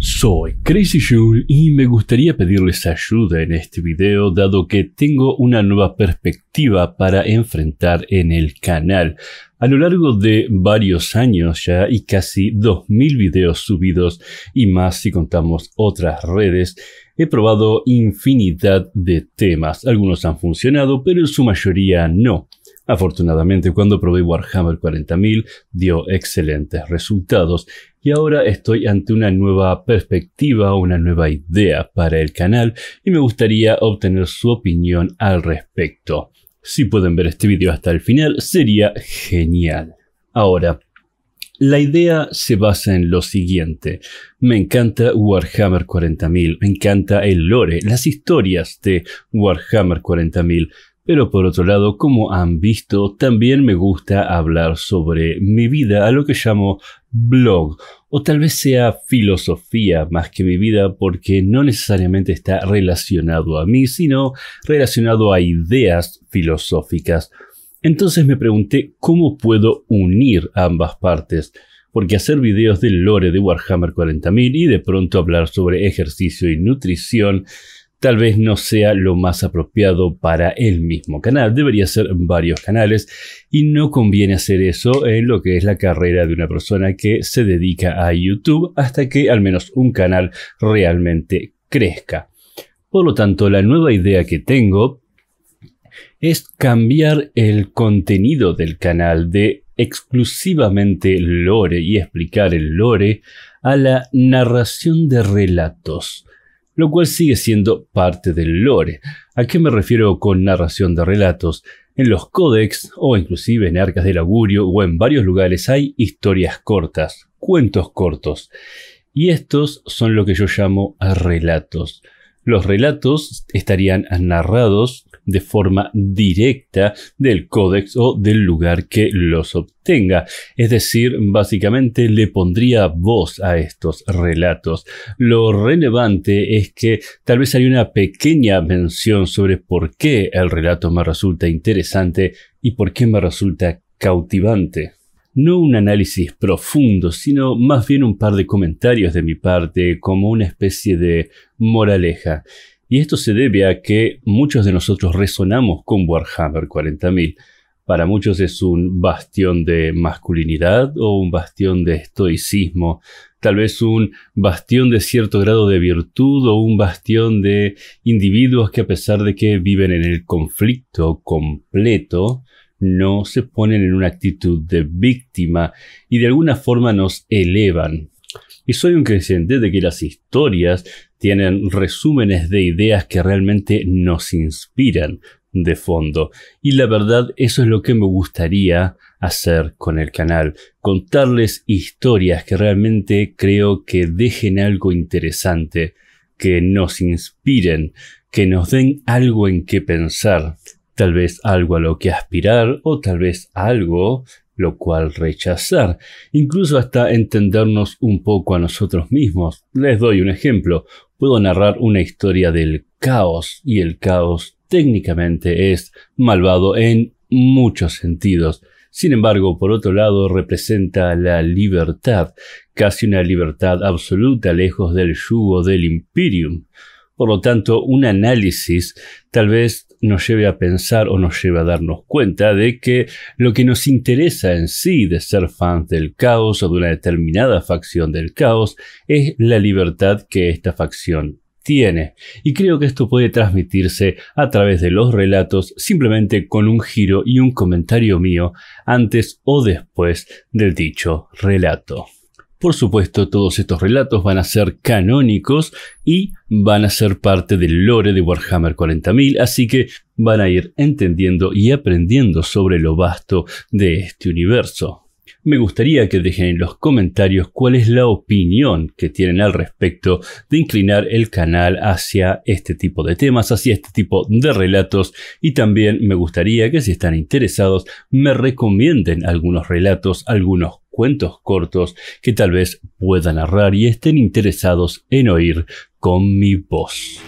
Soy Crazy y me gustaría pedirles ayuda en este video dado que tengo una nueva perspectiva para enfrentar en el canal. A lo largo de varios años ya y casi 2.000 videos subidos y más si contamos otras redes, he probado infinidad de temas. Algunos han funcionado pero en su mayoría no. Afortunadamente, cuando probé Warhammer 40.000 dio excelentes resultados y ahora estoy ante una nueva perspectiva, una nueva idea para el canal y me gustaría obtener su opinión al respecto. Si pueden ver este vídeo hasta el final, sería genial. Ahora, la idea se basa en lo siguiente. Me encanta Warhammer 40.000, me encanta el lore, las historias de Warhammer 40.000, pero por otro lado, como han visto, también me gusta hablar sobre mi vida, a lo que llamo blog, o tal vez sea filosofía más que mi vida, porque no necesariamente está relacionado a mí, sino relacionado a ideas filosóficas. Entonces me pregunté cómo puedo unir ambas partes, porque hacer videos del lore de Warhammer 40.000 y de pronto hablar sobre ejercicio y nutrición tal vez no sea lo más apropiado para el mismo canal. Debería ser varios canales y no conviene hacer eso en lo que es la carrera de una persona que se dedica a YouTube hasta que al menos un canal realmente crezca. Por lo tanto, la nueva idea que tengo es cambiar el contenido del canal de exclusivamente lore y explicar el lore a la narración de relatos lo cual sigue siendo parte del lore. ¿A qué me refiero con narración de relatos? En los códex o inclusive en arcas del augurio o en varios lugares hay historias cortas, cuentos cortos. Y estos son lo que yo llamo relatos. Los relatos estarían narrados de forma directa del códex o del lugar que los obtenga. Es decir, básicamente le pondría voz a estos relatos. Lo relevante es que tal vez hay una pequeña mención sobre por qué el relato me resulta interesante y por qué me resulta cautivante no un análisis profundo, sino más bien un par de comentarios de mi parte como una especie de moraleja. Y esto se debe a que muchos de nosotros resonamos con Warhammer 40.000. Para muchos es un bastión de masculinidad o un bastión de estoicismo, tal vez un bastión de cierto grado de virtud o un bastión de individuos que a pesar de que viven en el conflicto completo, no se ponen en una actitud de víctima y de alguna forma nos elevan. Y soy un creciente de que las historias tienen resúmenes de ideas que realmente nos inspiran de fondo. Y la verdad, eso es lo que me gustaría hacer con el canal, contarles historias que realmente creo que dejen algo interesante, que nos inspiren, que nos den algo en qué pensar, tal vez algo a lo que aspirar o tal vez algo lo cual rechazar, incluso hasta entendernos un poco a nosotros mismos. Les doy un ejemplo. Puedo narrar una historia del caos y el caos técnicamente es malvado en muchos sentidos. Sin embargo, por otro lado, representa la libertad, casi una libertad absoluta lejos del yugo del imperium. Por lo tanto, un análisis tal vez nos lleve a pensar o nos lleve a darnos cuenta de que lo que nos interesa en sí de ser fans del caos o de una determinada facción del caos es la libertad que esta facción tiene. Y creo que esto puede transmitirse a través de los relatos simplemente con un giro y un comentario mío antes o después del dicho relato. Por supuesto, todos estos relatos van a ser canónicos y van a ser parte del lore de Warhammer 40.000, así que van a ir entendiendo y aprendiendo sobre lo vasto de este universo. Me gustaría que dejen en los comentarios cuál es la opinión que tienen al respecto de inclinar el canal hacia este tipo de temas, hacia este tipo de relatos y también me gustaría que si están interesados me recomienden algunos relatos, algunos cuentos cortos que tal vez pueda narrar y estén interesados en oír con mi voz.